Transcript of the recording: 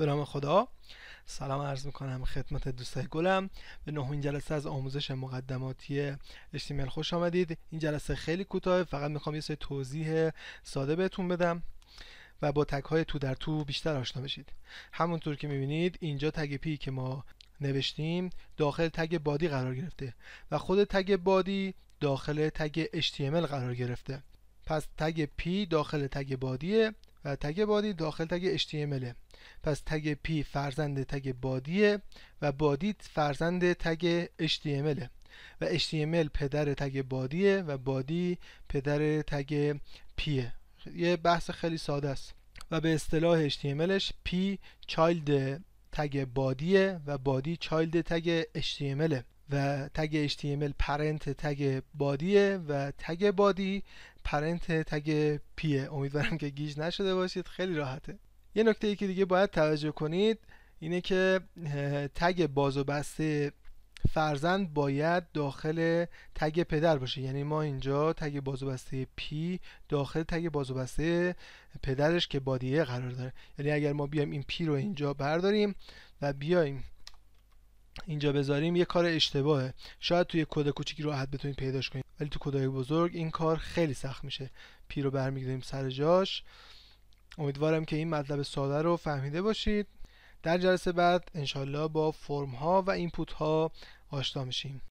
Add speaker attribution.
Speaker 1: به نام خدا سلام عرض میکنم خدمت دوستای گلم به نهمین جلسه از آموزش مقدماتی HTML خوش آمدید این جلسه خیلی کوتاه فقط میخوام یه سری توضیح ساده بهتون بدم و با تگ های تو در تو بیشتر آشنا بشید همونطور که میبینید اینجا تگ پی که ما نوشتیم داخل تگ بادی قرار گرفته و خود تگ بادی داخل تگ HTML قرار گرفته پس تگ پی داخل تگ بادیه و تگ بادی داخل تگ HTML پس تگ P فرزند تگ بادیه و بادی فرزند تگ HTML و HTML پدر تگ بادیه و بادی پدر تگ P. یه بحث خیلی ساده است و به اصطلاح HTMLش P چایلد تگ بادیه و بادی چایلد تگ HTMLه و تگ HTML پرنت تگ بادیه و تگ بادی پرنت تگ پیه امیدوارم که گیج نشده باشید خیلی راحته یه نکته ای که دیگه باید توجه کنید اینه که تگ باز و بسته فرزند باید داخل تگ پدر باشه یعنی ما اینجا تگ بسته پی داخل تگ بسته پدرش که بادیه قرار داره یعنی اگر ما بیایم این پی رو اینجا برداریم و بیایم اینجا بذاریم یه کار اشتباهه شاید توی کد کوچیکی راحت بتونید پیداش کنید ولی تو کدای بزرگ این کار خیلی سخت میشه پی رو برمیگیریم سر جاش امیدوارم که این مطلب ساده رو فهمیده باشید در جلسه بعد انشالله با فرم ها و اینپوت ها آشنا میشیم